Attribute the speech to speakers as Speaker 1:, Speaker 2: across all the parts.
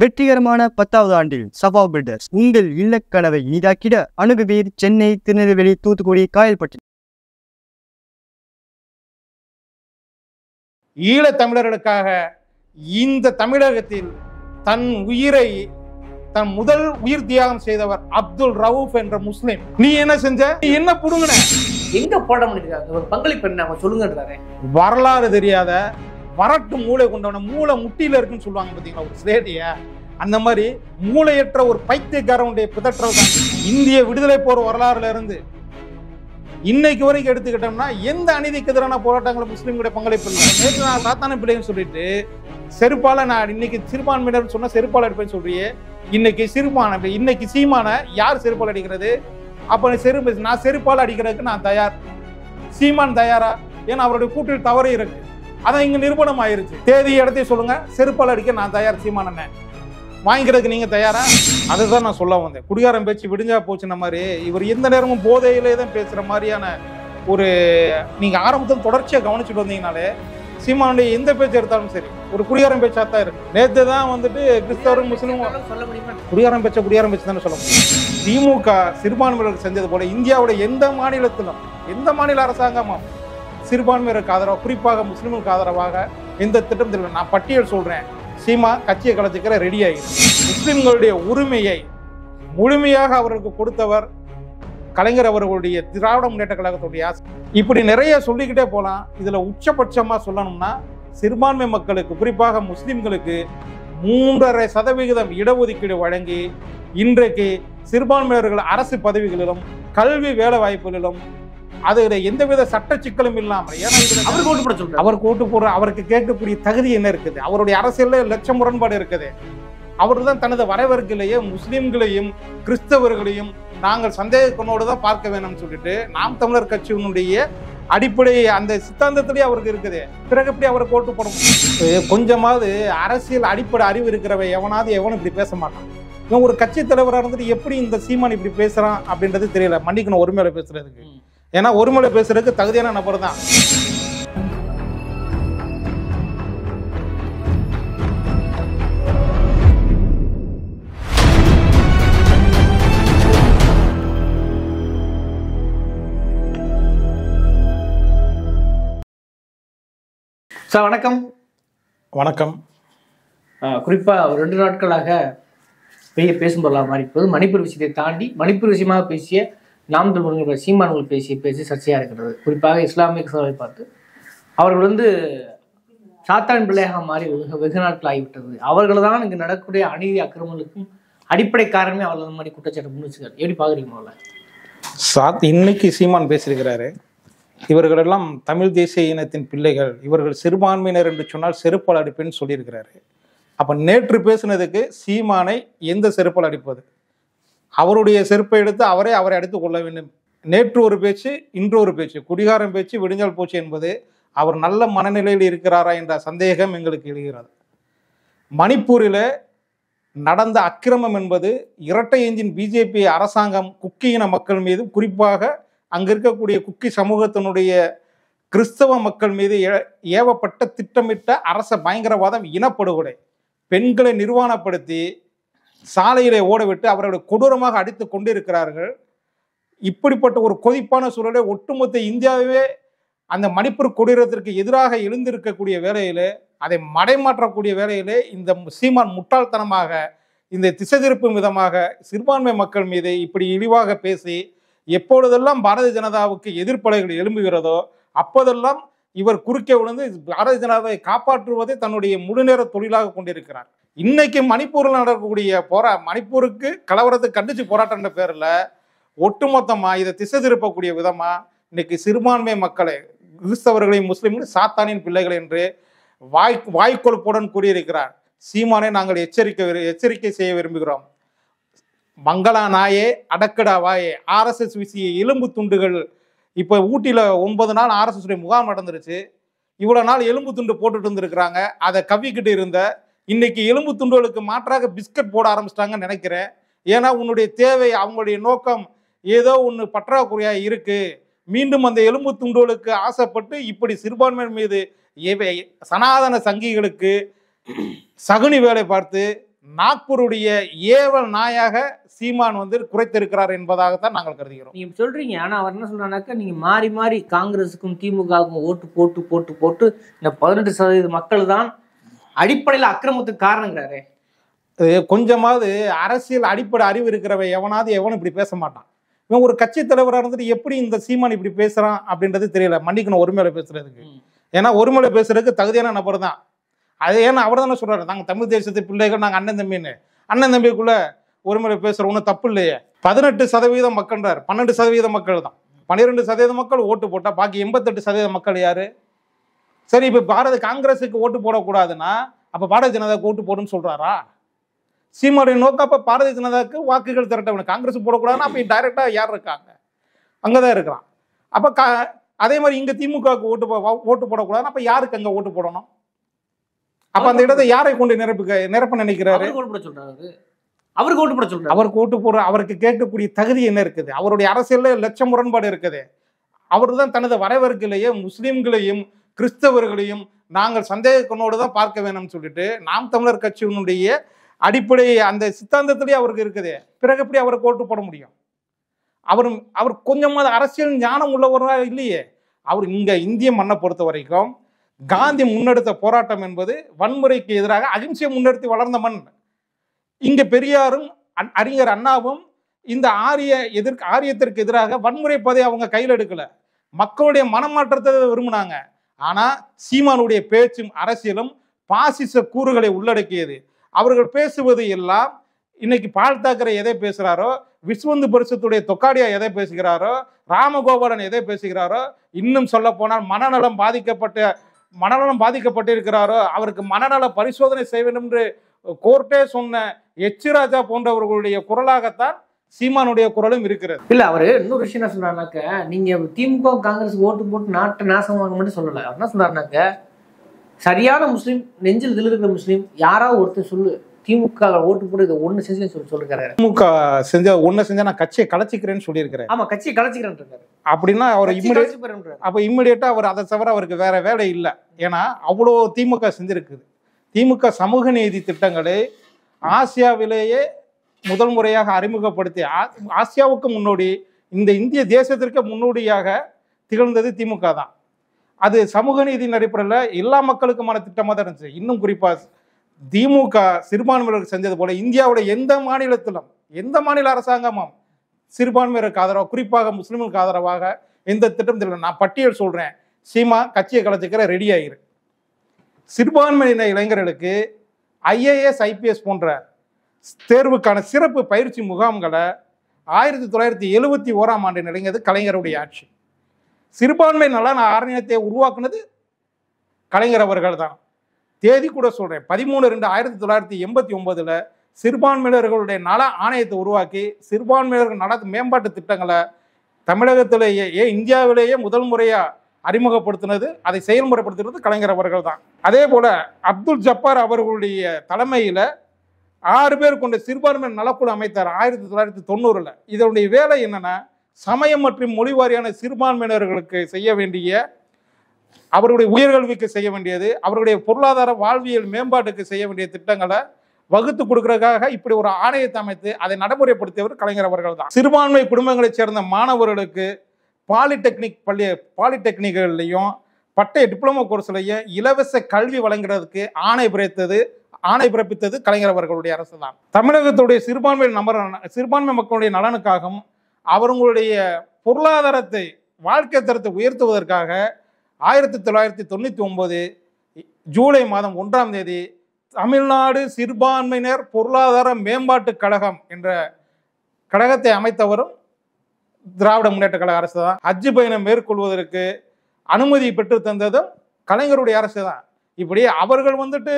Speaker 1: வெற்றிகரமான பத்தாவது ஆண்டில் சபா பில்டர்ஸ் உங்கள் இல்லக்கனவை இனிதாக்கிட அணுகுவீர் சென்னை திருநெல்வேலி தூத்துக்குடி காயல்பட்டி ஈழத் தமிழர்களுக்காக இந்த தமிழகத்தில் தன் உயிரை தன் முதல் உயிர் தியாகம் செய்தவர் அப்துல் ரவுப் என்ற முஸ்லிம் நீ என்ன செஞ்ச நீ என்ன புடுங்கின எங்க போட முடியாது பங்களிப்பு என்ன சொல்லுங்க வரலாறு தெரியாத வரட்டும் மூளை கொண்டவன மூளை முட்டியில் இருக்குன்னு சொல்லுவாங்க பார்த்தீங்களா ஒரு அந்த மாதிரி மூளையற்ற ஒரு பைத்தியக்காரனுடைய பிதற்றல் இந்திய விடுதலை போர் வரலாறுல இருந்து இன்னைக்கு வரைக்கும் எடுத்துக்கிட்டோம்னா எந்த அநீதிக்கு எதிரான போராட்டங்களும் முஸ்லீம்களுடைய பங்களிப்பு இல்லை நேற்று நான் சாத்தான பிள்ளைன்னு சொல்லிட்டு செருப்பால நான் இன்னைக்கு சிறுபான்மையினர் சொன்னா செருப்பால் எடுப்பேன்னு சொல்றியே இன்னைக்கு சிறுபான இன்னைக்கு சீமான யார் செருப்பால் அடிக்கிறது அப்ப செருப்பு நான் செருப்பால் அடிக்கிறதுக்கு நான் தயார் சீமான் தயாரா ஏன்னா அவருடைய கூட்டில் தவறு இருக்கு அதான் இங்கே நிரூபணம் ஆயிருச்சு தேதி இடத்தையும் சொல்லுங்க செருப்பால் அடிக்க நான் தயார் சீமானண்ணே வாங்கிக்கிறதுக்கு நீங்க தயாரா அதுதான் நான் சொல்ல வந்தேன் குடிகாரம் பேச்சு விடுஞ்சா போச்சுன மாதிரி இவர் எந்த நேரமும் போதையிலே தான் பேசுற மாதிரியான ஒரு நீங்க ஆரம்பத்தில் தொடர்ச்சியாக கவனிச்சுட்டு வந்தீங்கனாலே சீமானுடைய எந்த பேச்சு எடுத்தாலும் சரி ஒரு குடியாரம் பேச்சா தான் இருக்கு நேற்று தான் வந்துட்டு கிறிஸ்தவரும் முஸ்லீமும் சொல்ல முடியுமா குடியாரம் பேச்ச குடியாரம் பேச்சு தானே சொல்ல முடியும் திமுக சிறுபான்மையினருக்கு செஞ்சது போல இந்தியாவுடைய எந்த மாநிலத்திலும் எந்த மாநில அரசாங்கமும் சிறுபான்மையருக்கு ஆதரவாக குறிப்பாக முஸ்லீம்களுக்கு ஆதரவாக இந்த திட்டத்தில் நான் பட்டியல் சொல்கிறேன் சீமா கட்சியை கலத்துக்கிற ரெடி ஆகிடும் முஸ்லீம்களுடைய உரிமையை முழுமையாக அவருக்கு கொடுத்தவர் கலைஞர் அவர்களுடைய திராவிட முன்னேற்ற கழகத்துடைய இப்படி நிறைய சொல்லிக்கிட்டே போகலாம் இதில் உச்சபட்சமாக சொல்லணும்னா சிறுபான்மை மக்களுக்கு குறிப்பாக முஸ்லீம்களுக்கு மூன்றரை சதவிகிதம் இடஒதுக்கீடு வழங்கி இன்றைக்கு சிறுபான்மையினர்கள் அரசு பதவிகளிலும் கல்வி வேலை வாய்ப்புகளிலும் அது எந்தவித சட்ட சிக்கலும் இல்லாமல் ஏன்னா அவர் ஓட்டு போட அவர் ஓட்டு போடுற அவருக்கு கேட்கக்கூடிய தகுதி என்ன இருக்குது அவருடைய அரசியல்ல லட்சம் முரண்பாடு இருக்குது அவர் தான் தனது வரவர்களையே முஸ்லீம்களையும் கிறிஸ்தவர்களையும் நாங்கள் சந்தேகத்தனோடு தான் பார்க்க வேணும்னு சொல்லிட்டு நாம் தமிழர் கட்சியினுடைய அடிப்படை அந்த சித்தாந்தத்திலேயே அவருக்கு இருக்குது பிறகு எப்படி அவரை ஓட்டு போட கொஞ்சமாவது அரசியல் அடிப்படை அறிவு இருக்கிறவ எவனாவது எவனும் இப்படி பேச மாட்டான் இவன் ஒரு கட்சி தலைவராக இருந்துட்டு எப்படி இந்த சீமான் இப்படி பேசுறான் அப்படின்றது தெரியல மன்னிக்கணும் ஒருமையில பேசுறதுக்கு ஏன்னா ஒரு மொழி பேசுறதுக்கு தகுதியான நபர் தான்
Speaker 2: சார் வணக்கம் வணக்கம் குறிப்பாக ரெண்டு நாட்களாக பெரிய பேசும் மாதிரி மாறி மணிப்பூர் விஷயத்தை தாண்டி மணிப்பூர் விஷயமாக பேசிய நாம் திருமணங்கள் சீமான்கள் பேசி பேசி சர்ச்சையாக இருக்கிறது குறிப்பாக இஸ்லாமிய சோழரை பார்த்து அவர்கள் வந்து சாத்தான் பிள்ளையாக மாறி வெகு வெகு நாட்கள் ஆகிவிட்டது அவர்கள் தான் இங்கு நடக்கக்கூடிய அநீதி அக்கிரமங்களுக்கும் அடிப்படை காரணமே அவர்கள் மாதிரி குற்றச்சாட்டு முன்னிச்சுக்காரு எப்படி பார்க்குறீங்க
Speaker 1: சாத் இன்னைக்கு சீமான் பேசியிருக்கிறாரு இவர்களெல்லாம் தமிழ் தேசிய இனத்தின் பிள்ளைகள் இவர்கள் சிறுபான்மையினர் என்று சொன்னால் செருப்பால் அடிப்பேன்னு சொல்லியிருக்கிறாரு அப்போ நேற்று பேசுனதுக்கு சீமானை எந்த செருப்பால் அடிப்பது அவருடைய செருப்பை எடுத்து அவரே அவரை அடித்துக் கொள்ள வேண்டும் நேற்று ஒரு பேச்சு இன்று ஒரு பேச்சு குடிகாரம் பேச்சு விடுஞ்சல் போச்சு என்பது அவர் நல்ல மனநிலையில் இருக்கிறாரா என்ற சந்தேகம் எங்களுக்கு எழுகிறது மணிப்பூரில் நடந்த அக்கிரமம் என்பது இரட்டை எஞ்சின் பிஜேபி அரசாங்கம் குக்கி இன மக்கள் மீது குறிப்பாக அங்கே இருக்கக்கூடிய குக்கி சமூகத்தினுடைய கிறிஸ்தவ மக்கள் மீது ஏவப்பட்ட திட்டமிட்ட அரச பயங்கரவாதம் இனப்படுகொலை பெண்களை நிர்வாணப்படுத்தி சாலையிலே ஓடவிட்டு அவர்களை கொடூரமாக அடித்து கொண்டிருக்கிறார்கள் இப்படிப்பட்ட ஒரு கொதிப்பான சூழலை ஒட்டுமொத்த இந்தியாவே அந்த மணிப்பூர் கொடூரத்திற்கு எதிராக எழுந்திருக்கக்கூடிய வேலையிலே அதை மடைமாற்றக்கூடிய வேலையிலே இந்த சீமான் முட்டாள்தனமாக இந்த திசை திருப்பும் விதமாக சிறுபான்மை மக்கள் மீது இப்படி இழிவாக பேசி எப்பொழுதெல்லாம் பாரதிய ஜனதாவுக்கு எதிர்ப்பலைகள் எழும்புகிறதோ அப்போதெல்லாம் இவர் குறுக்கே விழுந்து பாரதிய ஜனதாவை காப்பாற்றுவதை தன்னுடைய முழுநேர தொழிலாக கொண்டிருக்கிறார் இன்னைக்கு மணிப்பூரில் நடக்கக்கூடிய போரா மணிப்பூருக்கு கலவரத்தை கண்டிச்சு போராட்டம்ன்ற பேரில் ஒட்டுமொத்தமாக இதை திசை திருப்பக்கூடிய விதமாக இன்னைக்கு சிறுபான்மை மக்களை கிறிஸ்தவர்களையும் முஸ்லீம்களையும் சாத்தானின் பிள்ளைகள் என்று வாய் வாய்க்கொழுப்புடன் கூறியிருக்கிறார் சீமானை நாங்கள் எச்சரிக்கை எச்சரிக்கை செய்ய விரும்புகிறோம் மங்களா நாயே அடக்கடா வாயே ஆர்எஸ்எஸ் விசிய எலும்பு துண்டுகள் இப்போ ஊட்டியில் ஒன்பது நாள் ஆர்எஸ்எஸ்டைய முகாம் நடந்துருச்சு இவ்வளோ நாள் எலும்பு துண்டு போட்டுட்டு இருந்திருக்கிறாங்க அதை கவிக்கிட்டு இருந்த இன்னைக்கு எலும்பு துண்டுகளுக்கு மாற்றாக பிஸ்கட் போட ஆரம்பிச்சிட்டாங்கன்னு நினைக்கிறேன் ஏன்னா உன்னுடைய தேவை அவங்களுடைய நோக்கம் ஏதோ ஒன்று பற்றாக்குறையாக இருக்குது மீண்டும் அந்த எலும்பு துண்டுகளுக்கு ஆசைப்பட்டு இப்படி சிறுபான்மையின் மீது சனாதன சங்கிகளுக்கு சகுனி வேலை பார்த்து நாக்பூருடைய ஏவல் நாயாக சீமான் வந்து குறைத்திருக்கிறார் என்பதாகத்தான் நாங்கள் கருதுகிறோம்
Speaker 2: நீங்க சொல்றீங்க ஆனா அவர் என்ன சொல்றாங்கனாக்கா நீங்க மாறி மாறி காங்கிரஸுக்கும் திமுகவுக்கும் ஓட்டு போட்டு போட்டு போட்டு
Speaker 1: இந்த பதினெட்டு சதவீத மக்கள் தான் அடிப்படையில் அக்கிரமத்துக்கு காரணங்கிறாரே கொஞ்சமாவது அரசியல் அடிப்படை அறிவு இருக்கிறவ எவனாவது எவனும் இப்படி பேச மாட்டான் இவன் ஒரு கட்சி தலைவராக இருந்துட்டு எப்படி இந்த சீமான் இப்படி பேசுறான் அப்படின்றது தெரியல மன்னிக்கணும் ஒருமையில பேசுறதுக்கு ஏன்னா ஒருமையில பேசுறதுக்கு தகுதியான நபர் தான் அது ஏன்னா அவர் தானே சொல்றாரு நாங்கள் தமிழ் தேசத்து பிள்ளைகள் நாங்கள் அண்ணன் தம்பின்னு அண்ணன் தம்பிக்குள்ளே ஒரு முறை பேசுகிற ஒன்றும் தப்பு இல்லையே பதினெட்டு சதவீதம் மக்கள்ன்றார் பன்னெண்டு சதவீத மக்கள் தான் பன்னிரெண்டு சதவீத மக்கள் ஓட்டு போட்டால் பாக்கி எண்பத்தெட்டு சதவீத மக்கள் யார் சரி இப்போ பாரத காங்கிரஸுக்கு ஓட்டு போடக்கூடாதுன்னா அப்போ பாரதிய ஜனதாவுக்கு ஓட்டு போடுன்னு சொல்கிறாரா சீமானுடைய நோக்கா அப்போ பாரதிய ஜனதாவுக்கு வாக்குகள் திரட்டவனு காங்கிரஸ் போடக்கூடாதுன்னா அப்போ டைரெக்டாக யார் இருக்காங்க அங்கே தான் இருக்கிறான் அப்போ கா அதே மாதிரி இங்கே திமுகவுக்கு ஓட்டு ஓட்டு போடக்கூடாதுன்னா அப்போ யாருக்கு அங்கே ஓட்டு போடணும் அப்ப அந்த இடத்தை யாரை கொண்டு நிரப்பு நிரப்ப நினைக்கிறாரு அவர் கோட்டு போட சொல்றாரு அவர் கோட்டு போற அவருக்கு கேட்கக்கூடிய தகுதி என்ன இருக்குது அவருடைய அரசியல்ல லட்சம் முரண்பாடு இருக்குது அவர் தான் தனது வரவேற்கிலேயே முஸ்லீம்களையும் கிறிஸ்தவர்களையும் நாங்கள் சந்தேக தான் பார்க்க வேணும்னு சொல்லிட்டு நாம் தமிழர் கட்சியினுடைய அடிப்படை அந்த சித்தாந்தத்திலேயே அவருக்கு இருக்குது பிறகு எப்படி அவரை கோட்டு போட முடியும் அவர் அவர் கொஞ்சமாவது அரசியல் ஞானம் உள்ளவராக இல்லையே அவர் இங்கே இந்திய மண்ணை பொறுத்த வரைக்கும் காந்தி முன்னெடுத்த போராட்டம் என்பது வன்முறைக்கு எதிராக அகிம்சையை முன்னெடுத்து வளர்ந்த மண் இங்கே பெரியாரும் அறிஞர் அண்ணாவும் இந்த ஆரிய எதிர்க்கு ஆரியத்திற்கு எதிராக வன்முறை பதவி அவங்க கையில் எடுக்கல மக்களுடைய மனமாற்றத்தை விரும்பினாங்க ஆனால் சீமானுடைய பேச்சும் அரசியலும் பாசிச கூறுகளை உள்ளடக்கியது அவர்கள் பேசுவது எல்லாம் இன்னைக்கு பால் தாக்கரை எதை பேசுகிறாரோ விஸ்வந்து பரிசத்துடைய தொக்காடியா எதை பேசுகிறாரோ ராமகோபாலன் எதை பேசுகிறாரோ இன்னும் சொல்ல போனால் மனநலம் பாதிக்கப்பட்ட மனநலம் பாதிக்கப்பட்டு இருக்கிறாரோ அவருக்கு மனநல பரிசோதனை செய்ய வேண்டும் என்று கோர்ட்டே சொன்ன ராஜா போன்றவர்களுடைய குரலாகத்தான் சீமானுடைய குரலும் இருக்கிறது இல்ல அவரு இன்னொரு
Speaker 2: விஷயம் என்ன சொன்னாருனாக்க நீங்க திமுக காங்கிரஸ் ஓட்டு போட்டு நாட்டை நாசம் வாங்கணும்னு சொல்லல அவர் என்ன சொன்னாருனாக்க சரியான முஸ்லீம் நெஞ்சில் இருக்கிற முஸ்லீம் யாராவது ஒருத்தர் சொல்லு திமுக ஓட்டு போட்டு இது ஒன்று செஞ்சு சொல்லி சொல்லிருக்காரு
Speaker 1: திமுக செஞ்ச ஒன்று செஞ்சா நான் கட்சியை கலைச்சிக்கிறேன்னு சொல்லியிருக்கிறேன் ஆமா கட்சியை கலச்சிக்கிறேன் அப்படின்னா அவர் இம்மிடியட் அப்போ இம்மிடியேட்டா அவர் அதை தவிர அவருக்கு வேற வேலை இல்லை ஏன்னா அவ்வளோ திமுக செஞ்சிருக்குது திமுக சமூக நீதி திட்டங்களை ஆசியாவிலேயே முதல் முறையாக அறிமுகப்படுத்தி ஆசியாவுக்கு முன்னோடி இந்த இந்திய தேசத்திற்கு முன்னோடியாக திகழ்ந்தது திமுக தான் அது சமூக நீதியின் அடிப்படையில் எல்லா மக்களுக்குமான திட்டமாக தான் இருந்துச்சு இன்னும் குறிப்பாக திமுக சிறுபான்மையினருக்கு செஞ்சது போல இந்தியாவுடைய எந்த மாநிலத்திலும் எந்த மாநில அரசாங்கமும் சிறுபான்மையினருக்கு ஆதரவாக குறிப்பாக முஸ்லிம்களுக்கு ஆதரவாக எந்த திட்டம் தெரியல நான் பட்டியல் சொல்கிறேன் சீமா கட்சியை கலைச்சிக்கிற ரெடி ஆயிரு சிறுபான்மையின இளைஞர்களுக்கு ஐஏஎஸ் ஐபிஎஸ் போன்ற தேர்வுக்கான சிறப்பு பயிற்சி முகாம்களை ஆயிரத்தி தொள்ளாயிரத்தி எழுபத்தி ஓராம் ஆண்டு நிலைங்கிறது கலைஞருடைய ஆட்சி சிறுபான்மை நலன் ஆரணியத்தை உருவாக்குனது கலைஞர் அவர்கள் தான் தேதி கூட சொல்கிறேன் பதிமூணு ரெண்டு ஆயிரத்தி தொள்ளாயிரத்தி எண்பத்தி ஒன்பதில் சிறுபான்மையினர்களுடைய நல ஆணையத்தை உருவாக்கி சிறுபான்மையினர்கள் நல மேம்பாட்டு திட்டங்களை தமிழகத்திலேயே இந்தியாவிலேயே முதல் முறையாக அறிமுகப்படுத்தினது அதை செயல்முறைப்படுத்துறது கலைஞர் அவர்கள் தான் அதே போல் அப்துல் ஜப்பார் அவர்களுடைய தலைமையில் ஆறு பேர் கொண்ட சிறுபான்மை நலக்குழு அமைத்தார் ஆயிரத்தி தொள்ளாயிரத்தி தொண்ணூறில் இதனுடைய வேலை என்னென்னா சமயம் மற்றும் மொழி வாரியான சிறுபான்மையினர்களுக்கு செய்ய வேண்டிய அவருடைய உயர்கல்விக்கு செய்ய வேண்டியது அவருடைய பொருளாதார வாழ்வியல் மேம்பாட்டுக்கு செய்ய வேண்டிய திட்டங்களை வகுத்து கொடுக்கறதுக்காக இப்படி ஒரு ஆணையத்தை அமைத்து அதை நடைமுறைப்படுத்தியவர் கலைஞர் அவர்கள் தான் சிறுபான்மை குடும்பங்களைச் சேர்ந்த மாணவர்களுக்கு பாலிடெக்னிக் பள்ளி பாலிடெக்னிக்கல்லையும் பட்டய டிப்ளமோ கோர்ஸ்லையும் இலவச கல்வி வழங்குறதுக்கு ஆணை பிறத்தது ஆணை பிறப்பித்தது கலைஞர் அவர்களுடைய அரசு தான் தமிழகத்துடைய சிறுபான்மை நபர் சிறுபான்மை மக்களுடைய நலனுக்காகவும் அவர்களுடைய பொருளாதாரத்தை வாழ்க்கை தரத்தை உயர்த்துவதற்காக ஆயிரத்தி தொள்ளாயிரத்தி தொண்ணூற்றி ஒம்பது ஜூலை மாதம் ஒன்றாம் தேதி தமிழ்நாடு சிறுபான்மையினர் பொருளாதார மேம்பாட்டு கழகம் என்ற கழகத்தை அமைத்தவரும் திராவிட முன்னேற்ற கழக அரசு தான் ஹஜ்ஜு பயணம் மேற்கொள்வதற்கு அனுமதி பெற்று தந்ததும் கலைஞருடைய அரசு தான் இப்படி அவர்கள் வந்துட்டு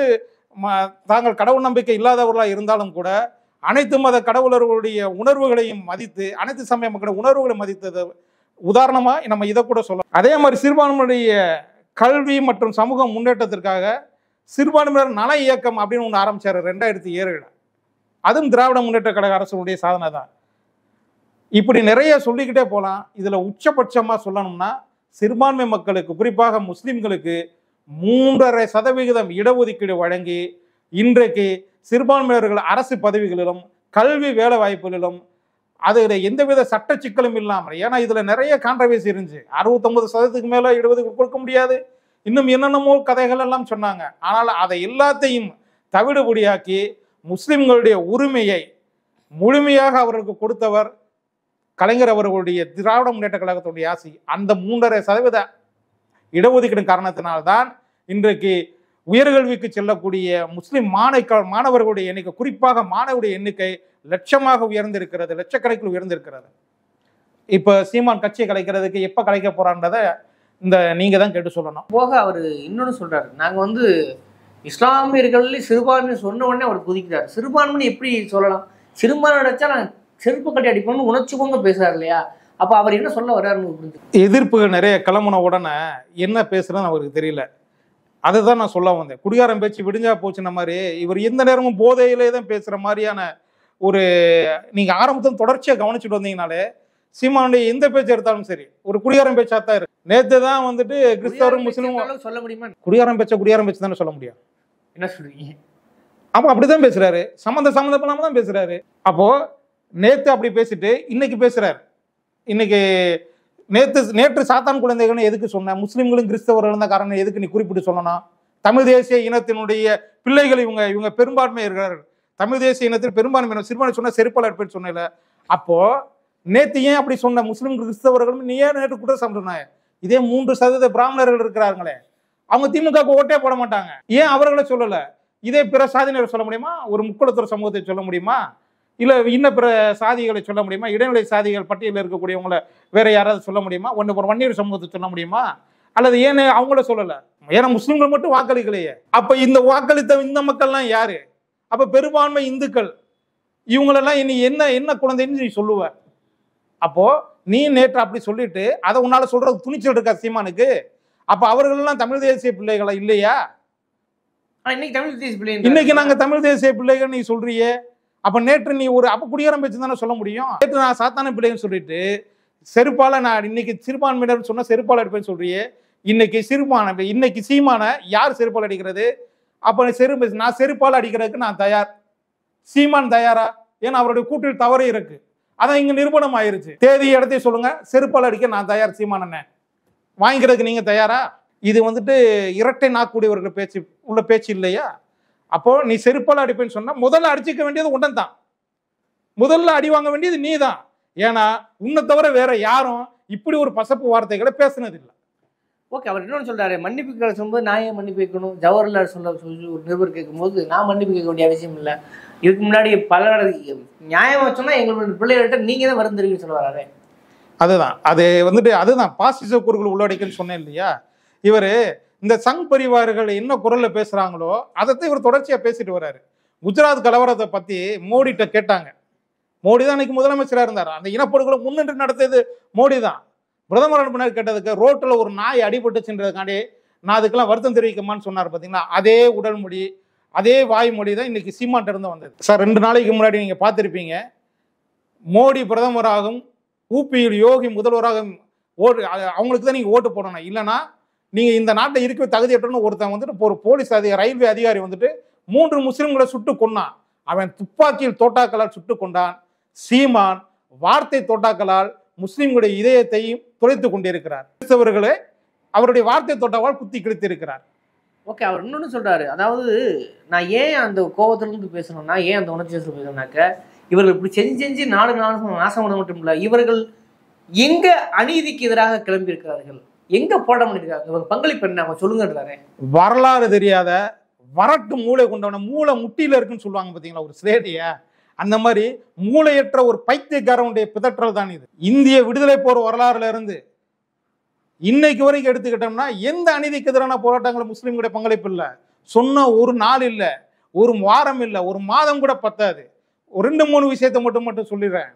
Speaker 1: தாங்கள் கடவுள் நம்பிக்கை இல்லாதவர்களாக இருந்தாலும் கூட அனைத்து மத கடவுளர்களுடைய உணர்வுகளையும் மதித்து அனைத்து சமய மக்களுடைய உணர்வுகளை மதித்தது உதாரணமாக நம்ம இதை கூட சொல்லலாம் அதே மாதிரி சிறுபான்மையுடைய கல்வி மற்றும் சமூக முன்னேற்றத்திற்காக சிறுபான்மையினர் நல இயக்கம் அப்படின்னு ஒன்று ஆரம்பித்தார் ரெண்டாயிரத்தி ஏழில் அதுவும் திராவிட முன்னேற்ற கழக அரசுடைய சாதனை தான் இப்படி நிறைய சொல்லிக்கிட்டே போகலாம் இதில் உச்சபட்சமாக சொல்லணும்னா சிறுபான்மை மக்களுக்கு குறிப்பாக முஸ்லீம்களுக்கு மூன்றரை சதவிகிதம் இடஒதுக்கீடு வழங்கி இன்றைக்கு சிறுபான்மையினர்கள் அரசு பதவிகளிலும் கல்வி வேலை வாய்ப்புகளிலும் அதில் எந்தவித சட்ட சிக்கலும் இல்லாமல் ஏன்னா இதில் நிறைய கான்ட்ரவர்சி இருந்துச்சு அறுபத்தொம்பது சதவீதத்துக்கு மேலே எழுபதுக்கு கொடுக்க முடியாது இன்னும் என்னென்னமோ கதைகள் எல்லாம் சொன்னாங்க ஆனால் அதை எல்லாத்தையும் தவிடுபடியாக்கி முஸ்லிம்களுடைய உரிமையை முழுமையாக அவருக்கு கொடுத்தவர் கலைஞர் அவர்களுடைய திராவிட முன்னேற்ற கழகத்துடைய ஆசி அந்த மூன்றரை சதவீத இடஒதுக்கீடு காரணத்தினால்தான் இன்றைக்கு உயர்கல்விக்கு செல்லக்கூடிய முஸ்லிம் மாணவ மாணவர்களுடைய எண்ணிக்கை குறிப்பாக மாணவருடைய எண்ணிக்கை லட்சமாக உயர்ந்திருக்கிறது லட்சக்கணக்கில் உயர்ந்திருக்கிறது இப்போ சீமான் கட்சியை கலைக்கிறதுக்கு எப்போ கலைக்க போறான்றத இந்த நீங்க தான் கேட்டு சொல்லணும் போக அவர் இன்னொன்று
Speaker 2: சொல்றாரு நாங்கள் வந்து இஸ்லாமியர்கள் சிறுபான்மை சொன்ன உடனே அவர் குதிக்கிறார் சிறுபான்மைன்னு எப்படி சொல்லலாம் சிறுபான்மை அடைச்சா நான் செருப்பு கட்டி அடிப்போம்னு உணர்ச்சி கொங்க பேசுறாரு இல்லையா அப்போ அவர் என்ன சொல்ல வர்றாருன்னு
Speaker 1: எதிர்ப்பு நிறைய கிளம்புன உடனே என்ன பேசுறதுன்னு அவருக்கு தெரியல அதை தான் நான் சொல்ல வந்தேன் குடிகாரம் பேச்சு விடுஞ்சா போச்சுன மாதிரி இவர் எந்த நேரமும் போதையிலே தான் பேசுகிற மாதிரியான ஒரு நீங்கள் ஆரம்பத்தில் தொடர்ச்சியாக கவனிச்சுட்டு வந்தீங்கனாலே சீமானுடைய எந்த பேச்சு எடுத்தாலும் சரி ஒரு குடிகாரம் பேச்சா தான் இருக்கு நேற்று தான் வந்துட்டு கிறிஸ்தவரும் முஸ்லீமும் சொல்ல முடியுமா குடியாரம் பேச்சா குடியாரம் பேச்சு தானே சொல்ல முடியும் என்ன சொல்றீங்க அப்போ அப்படிதான் பேசுறாரு சம்மந்த சம்மந்த பண்ணாம தான் பேசுறாரு அப்போ நேற்று அப்படி பேசிட்டு இன்னைக்கு பேசுறாரு இன்னைக்கு நேற்று நேற்று சாத்தான் குழந்தைகள்னு எதுக்கு சொன்ன முஸ்லீம்களும் கிறிஸ்தவர்களும் காரணம் எதுக்கு நீ குறிப்பிட்டு சொல்லணும் தமிழ் தேசிய இனத்தினுடைய பிள்ளைகள் இவங்க இவங்க பெரும்பான்மை இருக்கிறார்கள் தமிழ் தேசிய இனத்தில் பெரும்பான்மையினர் சிறுபான்மை சொன்ன செருப்பாளர் பேர் சொன்னல அப்போ நேத்து ஏன் அப்படி சொன்ன முஸ்லீம் கிறிஸ்தவர்களும் நீ ஏன் நேற்று குற்றம் சாப்பிட்டுனாங்க இதே மூன்று சதவீத பிராமணர்கள் இருக்கிறார்களே அவங்க திமுக ஓட்டே போட மாட்டாங்க ஏன் அவர்களை சொல்லலை இதே பிற சாதியினர் சொல்ல முடியுமா ஒரு முக்குளத்துற சமூகத்தை சொல்ல முடியுமா இல்லை இன்னும் பிற சாதிகளை சொல்ல முடியுமா இடைநிலை சாதிகள் பட்டியலில் இருக்கக்கூடியவங்கள வேற யாராவது சொல்ல முடியுமா ஒன்று ஒரு வன்னியர் சமூகத்தை சொல்ல முடியுமா அல்லது ஏன்னு அவங்கள சொல்லலை ஏன்னா முஸ்லீம்கள் மட்டும் வாக்களிக்கலையே அப்போ இந்த வாக்களித்த இந்த மக்கள்லாம் யாரு அப்போ பெரும்பான்மை இந்துக்கள் இவங்களெல்லாம் இனி என்ன என்ன குழந்தைன்னு நீ சொல்லுவ அப்போ நீ நேற்று அப்படி சொல்லிட்டு அதை உன்னால சொல்றது துணிச்சல் இருக்கா சீமானுக்கு அப்போ அவர்களெல்லாம் தமிழ் தேசிய பிள்ளைகளா இல்லையா
Speaker 2: இன்னைக்கு தமிழ் தேசிய பிள்ளைங்க இன்னைக்கு
Speaker 1: நாங்கள் தமிழ் தேசிய பிள்ளைகள் நீ சொல்றியே அப்போ நேற்று நீ ஒரு அப்போ குடியேறம் பேச்சு தானே சொல்ல முடியும் நேற்று நான் சாத்தான பிள்ளைன்னு சொல்லிட்டு செருப்பால நான் இன்னைக்கு சிறுபான்மையினர் சொன்னால் செருப்பால் அடிப்பேன்னு சொல்றியே இன்னைக்கு சிறுபான இன்னைக்கு சீமான யார் செருப்பால் அடிக்கிறது அப்போ செருப்பு நான் செருப்பால் அடிக்கிறதுக்கு நான் தயார் சீமான் தயாரா ஏன்னா அவருடைய கூட்டில் தவறு இருக்கு அதான் இங்கே நிறுவனம் ஆயிருச்சு தேதி இடத்தையும் சொல்லுங்க செருப்பால் அடிக்க நான் தயார் சீமான அண்ணன் வாங்கிக்கிறதுக்கு நீங்கள் தயாரா இது வந்துட்டு இரட்டை நாக்கூடியவர்கள் பேச்சு உள்ள பேச்சு இல்லையா அப்போ நீ செருப்பால் அடிப்பேன்னு சொன்னா முதல்ல அடிச்சுக்க வேண்டியது உடன் தான் முதல்ல அடி வாங்க வேண்டியது நீ தான் ஏன்னா உன்னை தவிர வேற யாரும் இப்படி ஒரு பசப்பு வார்த்தைகளை பேசுனது இல்லை
Speaker 2: ஓகே அவர் இன்னொன்று சொல்றாரு மன்னிப்பு கேட்க சொல்லும்போது நான் ஏன் மன்னிப்பு கேட்கணும் ஜவஹர்லால் சொல்ல ஒரு நிருபர் கேட்கும்போது நான் மன்னிப்பு கேட்க வேண்டிய அவசியம் இல்லை இதுக்கு முன்னாடி பல நியாயம் வச்சோம்னா எங்களுடைய பிள்ளைகள்கிட்ட நீங்க தான் வருந்துருக்கீங்கன்னு சொல்ல வராரு
Speaker 1: அதுதான் அது வந்துட்டு அதுதான் பாசிச கூறுகள் உள்ளடக்கன்னு சொன்னேன் இல்லையா இவர் இந்த சங் பரிவார்கள் என்ன குரல்ல பேசுறாங்களோ அதைத்தான் இவர் தொடர்ச்சியா பேசிட்டு வர்றாரு குஜராத் கலவரத்தை பத்தி மோடிட்ட கேட்டாங்க மோடி தான் இன்னைக்கு முதலமைச்சராக இருந்தார் அந்த இனப்படுகொலை முன்னின்று நடத்தியது மோடி தான் பிரதமர் அனுப்பினர் கேட்டதுக்கு ரோட்டில் ஒரு நாய் அடிபட்டுச்சுன்றதுக்காண்டி நான் அதுக்கெல்லாம் வருத்தம் தெரிவிக்குமான்னு சொன்னார் பார்த்தீங்கன்னா அதே உடல் மொழி அதே மொழி தான் இன்னைக்கு சீமாட்ட இருந்து வந்தது சார் ரெண்டு நாளைக்கு முன்னாடி நீங்கள் பார்த்துருப்பீங்க மோடி பிரதமராகும் ஊபியில் யோகி முதல்வராகவும் ஓட்டு அவங்களுக்கு தான் நீங்கள் ஓட்டு போடணும் இல்லைன்னா நீங்கள் இந்த நாட்டை இருக்க தகுதியற்றன்னு ஒருத்தன் வந்துட்டு ஒரு போலீஸ் அதிக ரயில்வே அதிகாரி வந்துட்டு மூன்று முஸ்லீம்களை சுட்டு கொண்டான் அவன் துப்பாக்கியில் தோட்டாக்களால் சுட்டு கொண்டான் சீமான் வார்த்தை தோட்டாக்களால் முஸ்லீம்களுடைய இதயத்தையும் துளைத்து கொண்டிருக்கிறார் கிறிஸ்தவர்களே அவருடைய வார்த்தை தோட்டாவால் குத்தி கிழித்திருக்கிறார் ஓகே அவர்
Speaker 2: இன்னொன்று சொல்கிறார் அதாவது நான் ஏன் அந்த கோபத்திலிருந்து பேசணும்னா ஏன் அந்த உணர்ச்சி பேசணும்னாக்க இவர்கள் இப்படி செஞ்சு செஞ்சு நாடு நாடு நாசம் பண்ண மட்டும் இல்லை இவர்கள் எங்கே
Speaker 1: அநீதிக்கு எதிராக கிளம்பியிருக்கிறார்கள் எங்க போட பண்ணிருக்காங்க பங்களிப்பு என்ன சொல்லுங்க சொல்லுங்கன்றாரு வரலாறு தெரியாத வரட்டு மூளை கொண்டவன மூளை முட்டியில இருக்குன்னு சொல்லுவாங்க பாத்தீங்களா ஒரு ஸ்லேடிய அந்த மாதிரி மூளையற்ற ஒரு பைத்தியக்காரனுடைய பிதற்றல் தான் இது இந்திய விடுதலை போர் வரலாறுல இருந்து இன்னைக்கு வரைக்கும் எடுத்துக்கிட்டோம்னா எந்த அநீதிக்கு எதிரான போராட்டங்களும் முஸ்லீம்களுடைய பங்களிப்பு இல்லை சொன்ன ஒரு நாள் இல்லை ஒரு வாரம் இல்லை ஒரு மாதம் கூட பத்தாது ஒரு ரெண்டு மூணு விஷயத்த மட்டும் மட்டும் சொல்லிடுறேன்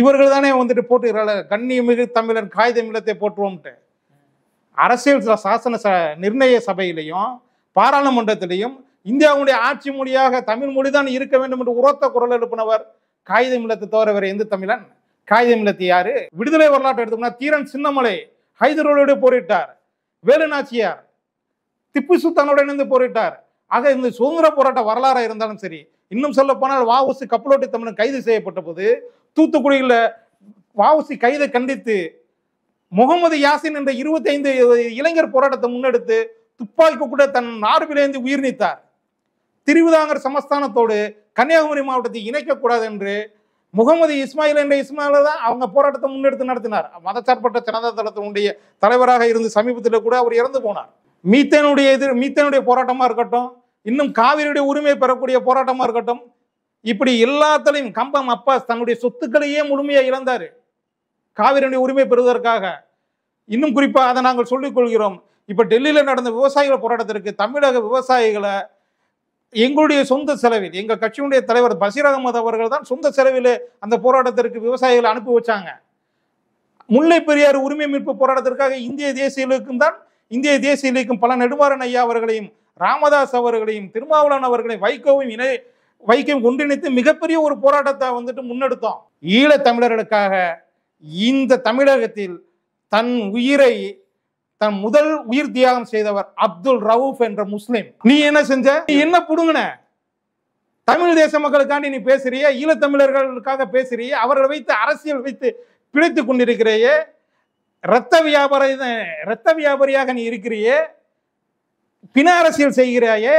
Speaker 1: இவர்கள் தானே வந்துட்டு போட்டுக்கிறாள் மிகு தமிழன் காகிதம் இல்லத்தை போட்டுருவோம்ட்டு அரசியல் சாசன ச நிர்ணய சபையிலையும் பாராளுமன்றத்திலையும் இந்தியாவுடைய ஆட்சி மொழியாக தமிழ் மொழி தான் இருக்க வேண்டும் என்று உரத்த குரல் எழுப்பினவர் காகித இல்லத்தை தோறவர் எந்த தமிழன் காகித மிலத்து யாரு விடுதலை வரலாற்றை எடுத்துக்கணும் தீரன் சின்னமலை ஹைதரோடு போரிட்டார் வேலுநாச்சியார் திப்பு சுல்தானோடு இணைந்து போரிட்டார் ஆக இந்த சுதந்திர போராட்ட வரலாறாக இருந்தாலும் சரி இன்னும் சொல்ல போனால் வாவுசி கப்பலோட்டி தமிழன் கைது செய்யப்பட்ட போது தூத்துக்குடியில் வாவுசி கைதை கண்டித்து முகமது யாசின் என்ற இருபத்தைந்து இளைஞர் போராட்டத்தை முன்னெடுத்து துப்பாக்கி கூட தன் நார்பிலேந்து உயிர் நீத்தார் திருவிதாங்கர் சமஸ்தானத்தோடு கன்னியாகுமரி மாவட்டத்தை இணைக்கக்கூடாது என்று முகமது இஸ்மாயில் என்ற இஸ்மாயில தான் அவங்க போராட்டத்தை முன்னெடுத்து நடத்தினார் மதச்சார்பற்ற ஜனதா தளத்தினுடைய தலைவராக இருந்து சமீபத்தில் கூட அவர் இறந்து போனார் மீத்தேனுடைய எதிர் மீத்தேனுடைய போராட்டமாக இருக்கட்டும் இன்னும் காவிரியுடைய உரிமை பெறக்கூடிய போராட்டமாக இருக்கட்டும் இப்படி எல்லாத்திலையும் கம்பம் அப்பாஸ் தன்னுடைய சொத்துக்களையே முழுமையாக இழந்தார் காவிரி உரிமை பெறுவதற்காக இன்னும் குறிப்பாக அதை நாங்கள் சொல்லிக்கொள்கிறோம் இப்போ டெல்லியில் நடந்த விவசாயிகள் போராட்டத்திற்கு தமிழக விவசாயிகளை எங்களுடைய சொந்த செலவில் எங்கள் கட்சியினுடைய தலைவர் பஷீர் அகமது அவர்கள் தான் சொந்த செலவில் அந்த போராட்டத்திற்கு விவசாயிகளை அனுப்பி வச்சாங்க முல்லை பெரியார் உரிமை மீட்பு போராட்டத்திற்காக இந்திய தேசிய தான் இந்திய தேசிய பல நெடுமாறன் ஐயா அவர்களையும் ராமதாஸ் அவர்களையும் திருமாவளவன் அவர்களையும் வைகோவும் இணை வைக்கம் ஒன்றிணைத்து மிகப்பெரிய ஒரு போராட்டத்தை வந்துட்டு முன்னெடுத்தோம் ஈழத் தமிழர்களுக்காக இந்த தமிழகத்தில் தன் உயிரை தன் முதல் உயிர் தியாகம் செய்தவர் அப்துல் ரவுப் என்ற முஸ்லிம் நீ என்ன செஞ்ச நீ என்ன புடுங்கின தமிழ் தேச மக்களுக்காண்டி நீ பேசுறிய ஈழத்தமிழர்களுக்காக பேசுறிய அவர்களை வைத்து அரசியல் வைத்து பிழைத்து கொண்டிருக்கிறையே இரத்த வியாபாரி இரத்த வியாபாரியாக நீ இருக்கிறியே பிண அரசியல் செய்கிறாயே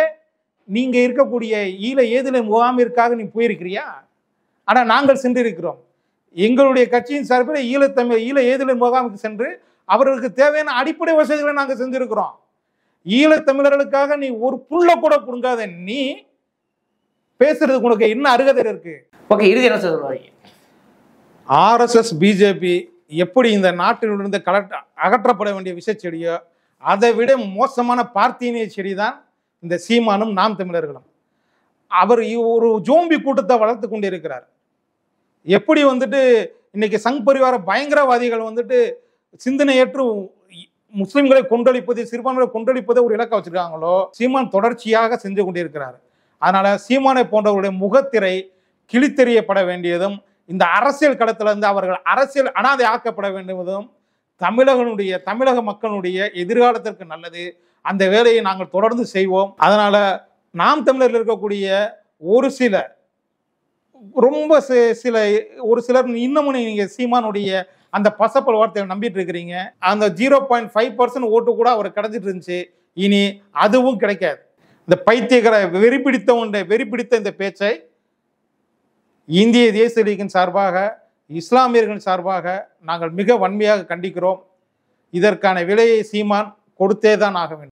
Speaker 1: நீங்க இருக்கக்கூடிய ஈழ ஏதிலும் முகாமிற்காக நீ போயிருக்கிறியா ஆனா நாங்கள் சென்றிருக்கிறோம் எங்களுடைய கட்சியின் சார்பில் ஈழத்தமிழ் ஈழ ஏதிலின் முகாமுக்கு சென்று அவர்களுக்கு தேவையான அடிப்படை வசதிகளை நாங்கள் செஞ்சுருக்கிறோம் ஈழத்தமிழர்களுக்காக நீ ஒரு புள்ள கூட புடுங்காத நீ பேசுறதுக்கு உனக்கு என்ன அருகதை இருக்கு ஓகே இறுதி என்ன ஆர்எஸ்எஸ் பிஜேபி எப்படி இந்த நாட்டிலிருந்து கலட்ட அகற்றப்பட வேண்டிய விஷ செடியோ அதை விட மோசமான பார்த்தீனிய செடி தான் இந்த சீமானும் நாம் தமிழர்களும் அவர் ஒரு ஜோம்பி கூட்டத்தை வளர்த்து கொண்டிருக்கிறார் எப்படி வந்துட்டு இன்னைக்கு சங் பரிவார பயங்கரவாதிகள் வந்துட்டு சிந்தனையற்று முஸ்லிம்களை கொண்டளிப்பது சிறுபான்மையை கொண்டளிப்பதை ஒரு இலக்கை வச்சிருக்காங்களோ சீமான் தொடர்ச்சியாக செஞ்சு கொண்டிருக்கிறார் அதனால சீமானை போன்றவருடைய முகத்திரை கிழித்தெறியப்பட வேண்டியதும் இந்த அரசியல் களத்திலிருந்து அவர்கள் அரசியல் அனாதை ஆக்கப்பட வேண்டியதும் தமிழகனுடைய தமிழக மக்களுடைய எதிர்காலத்திற்கு நல்லது அந்த வேலையை நாங்கள் தொடர்ந்து செய்வோம் அதனால நாம் தமிழரில் இருக்கக்கூடிய ஒரு சில ரொம்ப சில ஒரு சிலர் இன்னமும் நீங்கள் சீமானுடைய அந்த பசப்பல் வார்த்தையை நம்பிட்டு இருக்கிறீங்க அந்த ஜீரோ பாயிண்ட் ஃபைவ் பர்சன்ட் ஓட்டு கூட அவர் கிடைச்சிட்டு இருந்துச்சு இனி அதுவும் கிடைக்காது இந்த பைத்தியகர வெறி பிடித்தவன் வெறி பிடித்த இந்த பேச்சை இந்திய தேசிய லீகின் சார்பாக இஸ்லாமியர்களின் சார்பாக நாங்கள் மிக வன்மையாக கண்டிக்கிறோம் இதற்கான விலையை சீமான் கொடுத்தே தான் ஆக வேண்டும்